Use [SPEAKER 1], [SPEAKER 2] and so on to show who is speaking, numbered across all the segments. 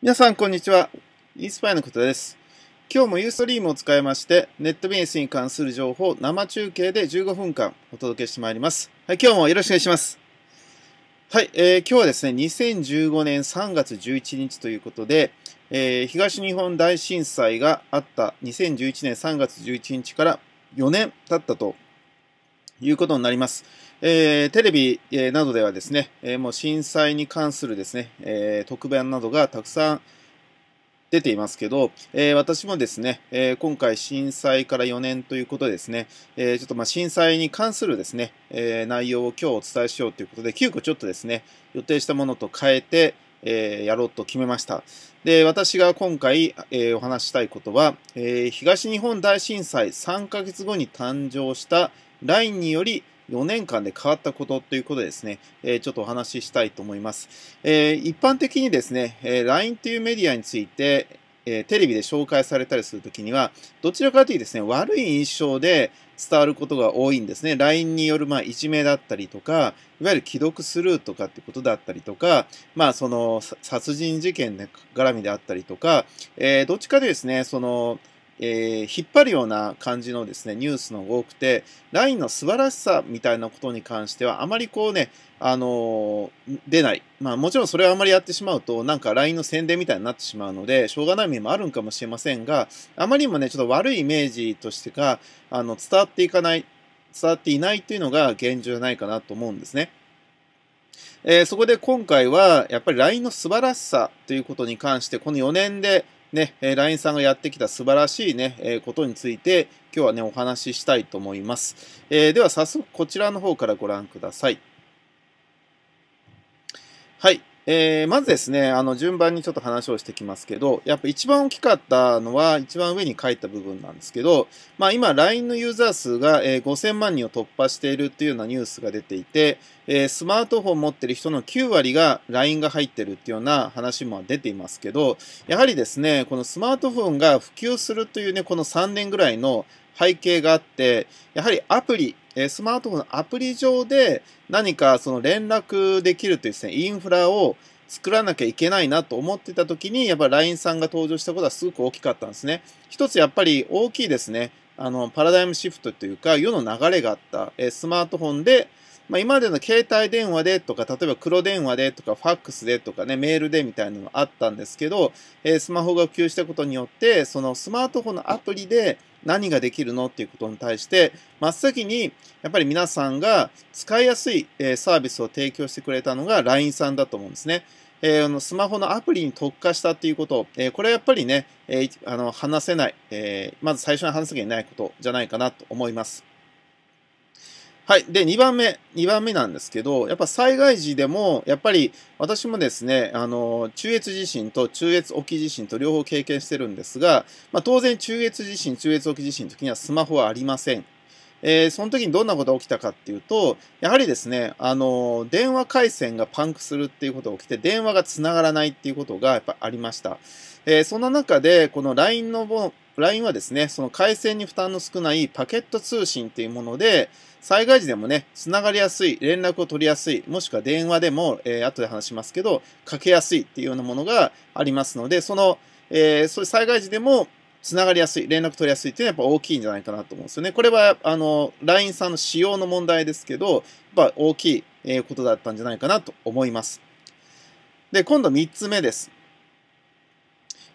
[SPEAKER 1] 皆さん、こんにちは。イースパイのことです。今日もユーストリームを使いまして、ネットビジネスに関する情報を生中継で15分間お届けしてまいります。はい、今日もよろしくお願いします。はい、えー、今日はですね、2015年3月11日ということで、えー、東日本大震災があった2011年3月11日から4年経ったということになります。えー、テレビ、えー、などではですね、えー、もう震災に関するですね、え特番などがたくさん出ていますけど、え私もですね、え今回震災から4年ということでですね、えちょっとま震災に関するですね、え内容を今日お伝えしようということで、急遽ちょっとですね、予定したものと変えて、えやろうと決めました。で、私が今回、えお話したいことは、え東日本大震災3ヶ月後に誕生した LINE により4年間で変わったことということでですね、えちょっとお話ししたいと思います。え一般的にですね、え LINE というメディアについて、えテレビで紹介されたりするときには、どちらかというとですね、悪い印象で伝わることが多いんですね。LINE による、まあ、いじめだったりとか、いわゆる既読スルーとかってことだったりとか、まあ、その、殺人事件絡みであったりとか、えどっちかでですね、その、えー、引っ張るような感じのですね、ニュースの多くて、LINE の素晴らしさみたいなことに関しては、あまりこうね、あのー、出ない。まあもちろんそれをあまりやってしまうと、なんか LINE の宣伝みたいになってしまうので、しょうがない面もあるんかもしれませんが、あまりにもね、ちょっと悪いイメージとしてが、あの、伝わっていかない、伝わっていないというのが現状じゃないかなと思うんですね。えー、そこで今回は、やっぱり LINE の素晴らしさということに関して、この4年で、ね、えー、LINE さんがやってきた素晴らしいね、えー、ことについて、今日はね、お話ししたいと思います。えー、では早速こちらの方からご覧ください。はい。えー、まずですね、あの、順番にちょっと話をしてきますけど、やっぱ一番大きかったのは、一番上に書いた部分なんですけど、まあ今、LINE のユーザー数が、えー、5000万人を突破しているっていうようなニュースが出ていて、えー、スマートフォン持ってる人の9割が LINE が入ってるっていうような話も出ていますけど、やはりですね、このスマートフォンが普及するというね、この3年ぐらいの背景があって、やはりアプリ、えスマートフォンのアプリ上で何かその連絡できるというですね、インフラを作らなきゃいけないなと思ってた時に、やっぱり LINE さんが登場したことはすごく大きかったんですね。一つやっぱり大きいですね、あの、パラダイムシフトというか、世の流れがあった、えスマートフォンでまあ、今までの携帯電話でとか、例えば黒電話でとか、ファックスでとかね、メールでみたいなのがあったんですけど、えー、スマホが普及したことによって、そのスマートフォンのアプリで何ができるのっていうことに対して、真っ先にやっぱり皆さんが使いやすい、えサービスを提供してくれたのが LINE さんだと思うんですね。えー、スマホのアプリに特化したっていうこと、えー、これはやっぱりね、えー、あの話せない、えまず最初に話すにないことじゃないかなと思います。はい。で、2番目。2番目なんですけど、やっぱ災害時でも、やっぱり私もですね、あの、中越地震と中越沖地震と両方経験してるんですが、まあ、当然中越地震、中越沖地震の時にはスマホはありません。えー、その時にどんなことが起きたかっていうと、やはりですね、あの、電話回線がパンクするっていうことが起きて、電話が繋がらないっていうことがやっぱありました。えー、そんな中で、この LINE の、LINE はですね、その回線に負担の少ないパケット通信っていうもので、災害時でもね、つながりやすい、連絡を取りやすい、もしくは電話でも、えー、後で話しますけど、かけやすいっていうようなものがありますので、その、えー、そういう災害時でも、つながりやすい、連絡取りやすいっていうのはやっぱ大きいんじゃないかなと思うんですよね。これは、あの、LINE さんの仕様の問題ですけど、やっぱ大きい、えことだったんじゃないかなと思います。で、今度3つ目です。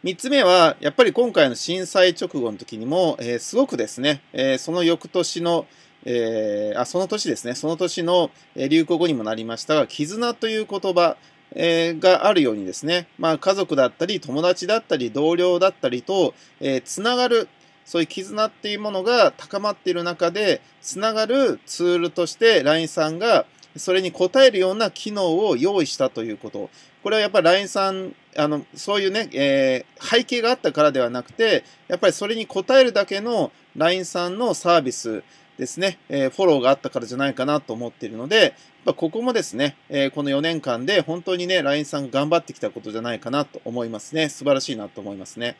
[SPEAKER 1] 3つ目は、やっぱり今回の震災直後の時にも、えー、すごくですね、えー、その翌年の、えー、あ、その年ですね、その年の流行語にもなりましたが、絆という言葉、えー、があるようにですね、まあ、家族だったり、友達だったり、同僚だったりと、えー、つながる、そういう絆っていうものが高まっている中で、つながるツールとして LINE さんが、それに応えるような機能を用意したということ。これはやっぱり LINE さん、あの、そういうね、えー、背景があったからではなくて、やっぱりそれに応えるだけの LINE さんのサービス、ですね、えフォローがあったからじゃないかなと思っているので、まここもですね、えこの4年間で本当にね、LINE さんが頑張ってきたことじゃないかなと思いますね。素晴らしいなと思いますね。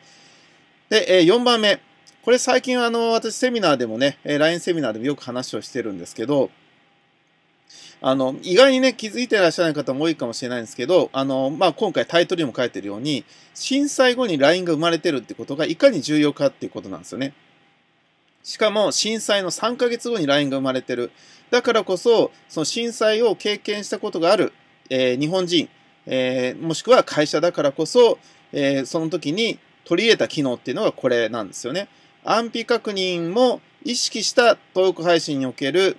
[SPEAKER 1] で、え4番目。これ最近あの、私セミナーでもね、LINE セミナーでもよく話をしてるんですけど、あの、意外にね、気づいてらっしゃらない方も多いかもしれないんですけど、あの、まあ、今回タイトルにも書いてるように、震災後に LINE が生まれてるってことがいかに重要かっていうことなんですよね。しかも震災の3ヶ月後に LINE が生まれてる。だからこそ、その震災を経験したことがある、えー、日本人、えー、もしくは会社だからこそ、えー、その時に取り入れた機能っていうのがこれなんですよね。安否確認も意識したトーク配信における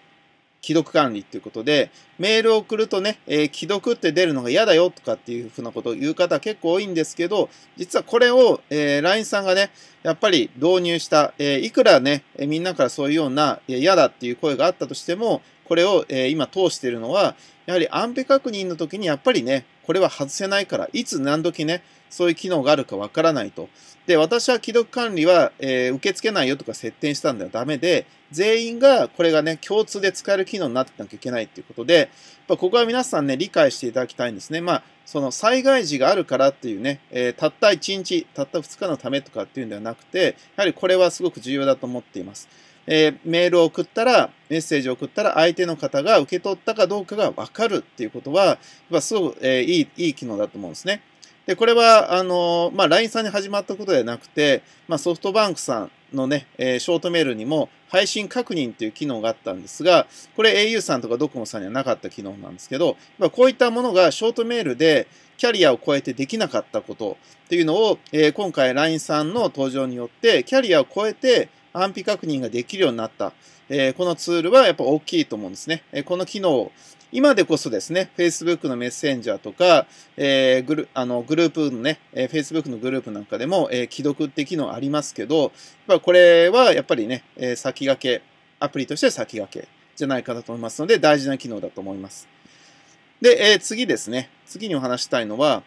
[SPEAKER 1] 既読管理っていうことで、メールを送るとね、えー、既読って出るのが嫌だよとかっていうふうなことを言う方結構多いんですけど、実はこれを、えー、LINE さんがね、やっぱり導入した、えー、いくらね、えみんなからそういうような嫌だっていう声があったとしても、これを、え今通しているのは、やはり安否確認の時にやっぱりね、これは外せないから、いつ何時ね、そういう機能があるかわからないと。で、私は既読管理は、えー、受け付けないよとか設定したんではダメで、全員がこれがね、共通で使える機能になってなきゃいけないっていうことで、ここは皆さんね、理解していただきたいんですね。まあ、その災害時があるからっていうね、えー、たった1日、たった2日のためとかっていうんではなくて、やはりこれはすごく重要だと思っています。えー、メールを送ったら、メッセージを送ったら、相手の方が受け取ったかどうかがわかるっていうことは、やっすごく、えー、いい、いい機能だと思うんですね。で、これは、あのまあ、LINE さんに始まったことではなくて、まあ、ソフトバンクさんのね、えー、ショートメールにも配信確認という機能があったんですが、これ au さんとかドコモさんにはなかった機能なんですけど、まあ、こういったものがショートメールでキャリアを超えてできなかったことっていうのを、えー、今回 LINE さんの登場によって、キャリアを超えて安否確認ができるようになった。えー、このツールはやっぱ大きいと思うんですね。えこの機能を今でこそですね、Facebook のメッセンジャーとか、えー、グルあのグループのね、えー、Facebook のグループなんかでも、えー、既読って機能ありますけど、これはやっぱりね、えー、先駆け、アプリとして先駆けじゃないかなと思いますので、大事な機能だと思います。で、えー、次ですね。次にお話したいのは、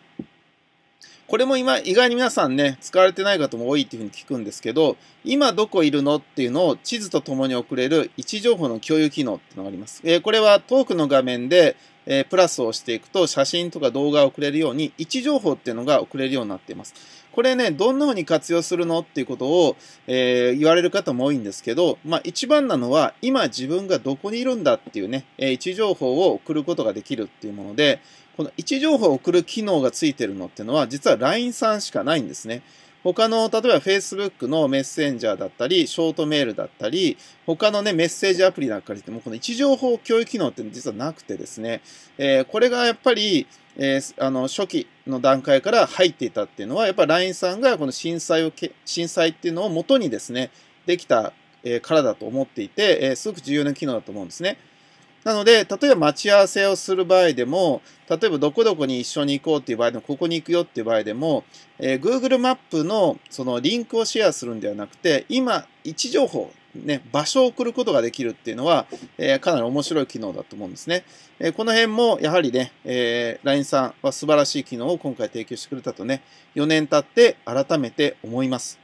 [SPEAKER 1] これも今、意外に皆さんね、使われてない方も多いっていうふうに聞くんですけど、今どこいるのっていうのを地図とともに送れる位置情報の共有機能っていうのがあります。えー、これはトークの画面で、えー、プラスをしていくと写真とか動画を送れるように位置情報っていうのが送れるようになっています。これね、どんな風に活用するのっていうことを、えー、言われる方も多いんですけど、まあ一番なのは今自分がどこにいるんだっていうね、えー、位置情報を送ることができるっていうもので、この位置情報を送る機能がついてるのっていうのは、実は LINE さんしかないんですね。他の、例えば Facebook のメッセンジャーだったり、ショートメールだったり、他のね、メッセージアプリなんかにしても、この位置情報共有機能って実はなくてですね、えー、これがやっぱり、えー、あの、初期の段階から入っていたっていうのは、やっぱ LINE さんがこの震災をけ、震災っていうのを元にですね、できた、えからだと思っていて、えすごく重要な機能だと思うんですね。なので、例えば待ち合わせをする場合でも、例えばどこどこに一緒に行こうっていう場合でも、ここに行くよっていう場合でも、えー、Google マップのそのリンクをシェアするんではなくて、今、位置情報、ね、場所を送ることができるっていうのは、えー、かなり面白い機能だと思うんですね。えー、この辺もやはりね、えー、LINE さんは素晴らしい機能を今回提供してくれたとね、4年経って改めて思います。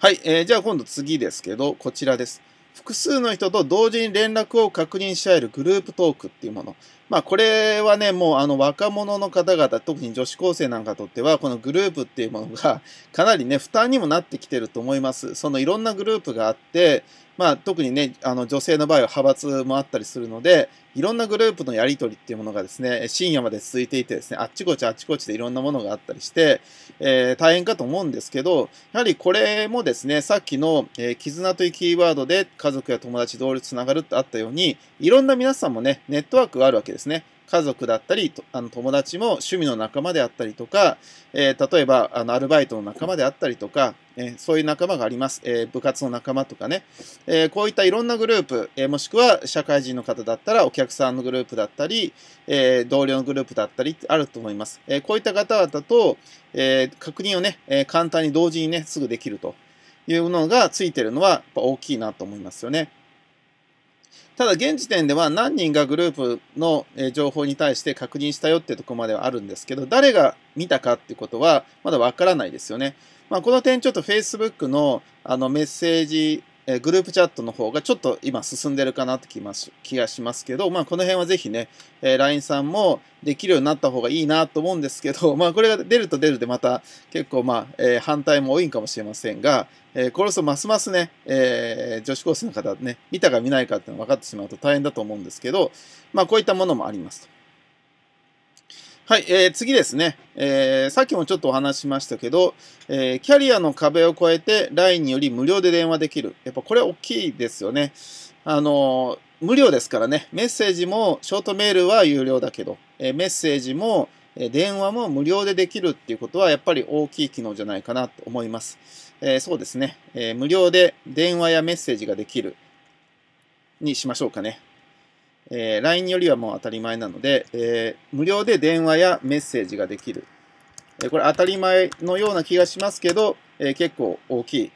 [SPEAKER 1] はい、えー、じゃあ今度次ですけど、こちらです。複数の人と同時に連絡を確認し合えるグループトークっていうもの。まあこれはね、もうあの若者の方々、特に女子高生なんかとっては、このグループっていうものがかなりね、負担にもなってきてると思います。そのいろんなグループがあって、まあ、特にね、あの女性の場合は派閥もあったりするので、いろんなグループのやり取りっていうものがですね、深夜まで続いていてですね、あっちこっちあっちこっちでいろんなものがあったりして、えー、大変かと思うんですけど、やはりこれもですね、さっきの、えー、絆というキーワードで家族や友達、同僚つながるってあったように、いろんな皆さんもね、ネットワークがあるわけですね。家族だったり、あの友達も趣味の仲間であったりとか、えー、例えばあのアルバイトの仲間であったりとか、えー、そういう仲間があります。えー、部活の仲間とかね、えこういったいろんなグループ、えもしくは社会人の方だったらお客さんのグループだったり、え同僚のグループだったりあると思います。えこういった方々と、え確認をね、え簡単に同時にね、すぐできるというのがついてるのはやっぱ大きいなと思いますよね。ただ現時点では何人がグループの情報に対して確認したよってとこまではあるんですけど、誰が見たかってことはまだわからないですよね。まあ、この点ちょっと Facebook のあのメッセージえグループチャットの方がちょっと今進んでるかなって気ます気がしますけど、まあ、この辺はぜひね、えー、LINE さんもできるようになった方がいいなと思うんですけど、まあ、これが出ると出るでまた結構、まあえー、反対も多いんかもしれませんが、えー、これそますますね、え女子高生の方ね、見たか見ないかっていうの分かってしまうと大変だと思うんですけど、まあ、こういったものもありますと。はい、えー、次ですね、えー、さっきもちょっとお話しましたけど、えー、キャリアの壁を越えて LINE により無料で電話できる。やっぱこれ大きいですよね。あのー、無料ですからね、メッセージも、ショートメールは有料だけど、えメッセージも、え電話も無料でできるっていうことはやっぱり大きい機能じゃないかなと思います。えそうですね、え無料で電話やメッセージができるにしましょうかね。えー、LINE よりはもう当たり前なので、えー、無料で電話やメッセージができる。えこれ当たり前のような気がしますけど、え結構大きい、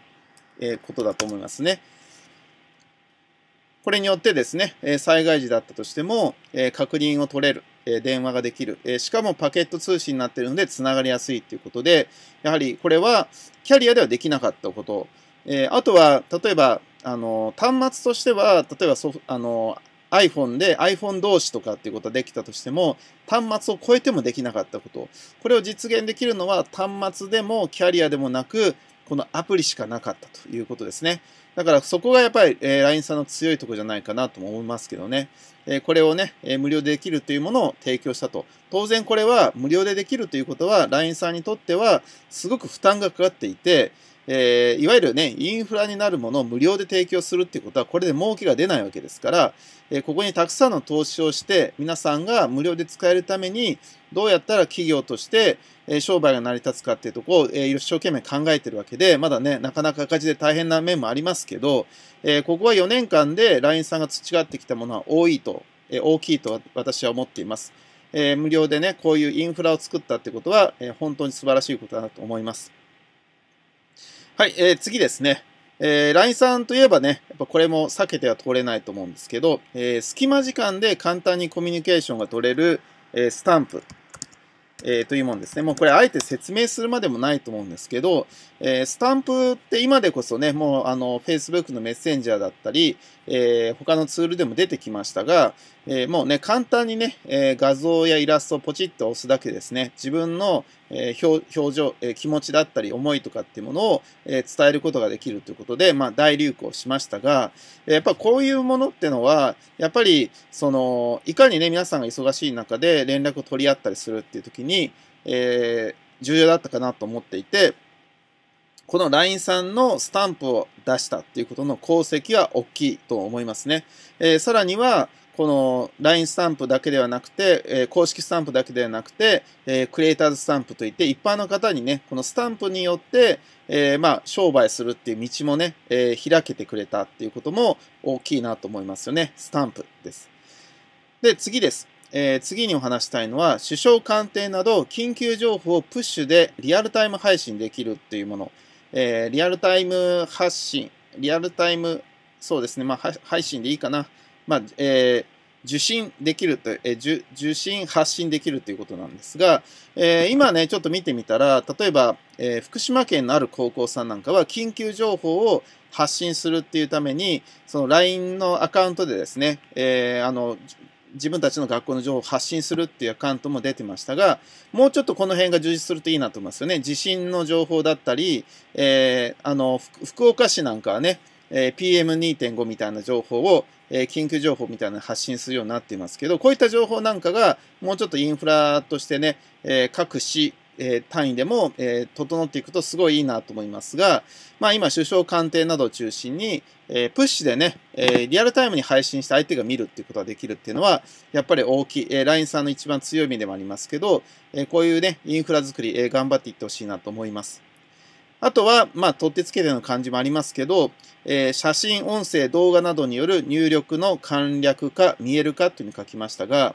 [SPEAKER 1] えことだと思いますね。これによってですね、え災害時だったとしても、え確認を取れる、え電話ができる、えしかもパケット通信になっているので繋がりやすいということで、やはりこれはキャリアではできなかったこと、えあとは例えばあの端末としては、例えばソあの iPhone で iPhone 同士とかっていうことはできたとしても、端末を超えてもできなかったこと。これを実現できるのは端末でもキャリアでもなく、このアプリしかなかったということですね。だからそこがやっぱり、え LINE さんの強いとこじゃないかなとも思いますけどね。えこれをね、無料でできるというものを提供したと。当然これは無料でできるということは LINE さんにとってはすごく負担がかかっていて、えー、いわゆるね、インフラになるものを無料で提供するっていうことは、これで儲けが出ないわけですから、えー、ここにたくさんの投資をして、皆さんが無料で使えるために、どうやったら企業として、えー、商売が成り立つかっていうとこを、え一生懸命考えてるわけで、まだね、なかなか赤字で大変な面もありますけど、えここは4年間で LINE さんが培ってきたものは多いと。え大きいと私は思っています。え無料でね、こういうインフラを作ったってことは、え本当に素晴らしいことだなと思います。はい、え次ですね。え LINE さんといえばね、やっぱこれも避けては通れないと思うんですけど、え隙間時間で簡単にコミュニケーションが取れる、えスタンプえー、というもんですね。もうこれあえて説明するまでもないと思うんですけど、えー、スタンプって今でこそね、もうあの、Facebook のメッセンジャーだったり、えー、他のツールでも出てきましたが、えもうね、簡単にね、え画像やイラストをポチッと押すだけですね、自分の、え表情、え気持ちだったり思いとかっていうものを、え伝えることができるということで、まあ大流行しましたが、やっぱこういうものってのは、やっぱり、その、いかにね、皆さんが忙しい中で連絡を取り合ったりするっていう時に、に、えー、重要だったかなと思っていて、この LINE さんのスタンプを出したっていうことの功績は大きいと思いますね。えー、さらには、この LINE スタンプだけではなくて、えー、公式スタンプだけではなくて、えー、クリエイターズスタンプといって、一般の方にね、このスタンプによって、えー、まあ、商売するっていう道もね、え開けてくれたっていうことも大きいなと思いますよね。スタンプです。で、次です。えー、次にお話したいのは、首相官邸など緊急情報をプッシュでリアルタイム配信できるっていうもの。えー、リアルタイム発信、リアルタイム、そうですね、まあ、配信でいいかな。まあ、えー、受信できると、え受、受信、発信できるということなんですが、え今ね、ちょっと見てみたら、例えば、え福島県のある高校さんなんかは、緊急情報を発信するっていうために、その LINE のアカウントでですね、えあの、自分たちの学校の情報を発信するっていうアカウントも出てましたが、もうちょっとこの辺が充実するといいなと思いますよね。地震の情報だったり、えー、あの、福岡市なんかはね、え PM2.5 みたいな情報を、え緊急情報みたいなの発信するようになっていますけど、こういった情報なんかがもうちょっとインフラとしてね、え各市、え単位でも、え整っていくとすごいいいなと思いますが、まあ今、首相官邸などを中心に、えプッシュでね、えリアルタイムに配信して相手が見るっていうことができるっていうのは、やっぱり大きい、え LINE さんの一番強い意味でもありますけど、えこういうね、インフラ作り、え頑張っていってほしいなと思います。あとは、まあ、取って付けての感じもありますけど、えー、写真、音声、動画などによる入力の簡略化、見える化というふうに書きましたが、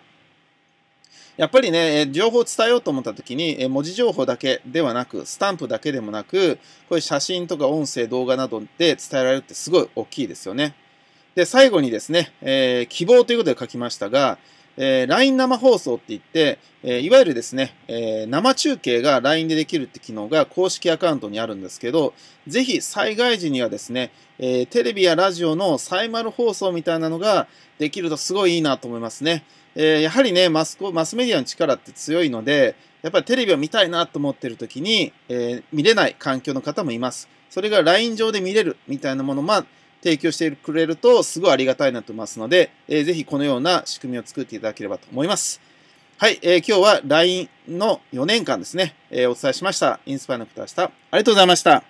[SPEAKER 1] やっぱりね、情報を伝えようと思った時に、文字情報だけではなく、スタンプだけでもなく、こういう写真とか音声、動画などで伝えられるってすごい大きいですよね。で、最後にですね、えー、希望ということで書きましたが、えー、LINE 生放送って言って、えー、いわゆるですね、えー、生中継が LINE でできるって機能が公式アカウントにあるんですけど、ぜひ災害時にはですね、えテレビやラジオのサイマル放送みたいなのができるとすごいいいなと思いますね。えー、やはりねマスコ、マスメディアの力って強いので、やっぱりテレビを見たいなと思ってる時に、えー、見れない環境の方もいます。それが LINE 上で見れるみたいなものまあ、提供してくれるとすごいありがたいなと思いますので、えー、ぜひこのような仕組みを作っていただければと思います。はい、えー、今日は LINE の4年間ですね、えー、お伝えしました。インスパイの方でした。ありがとうございました。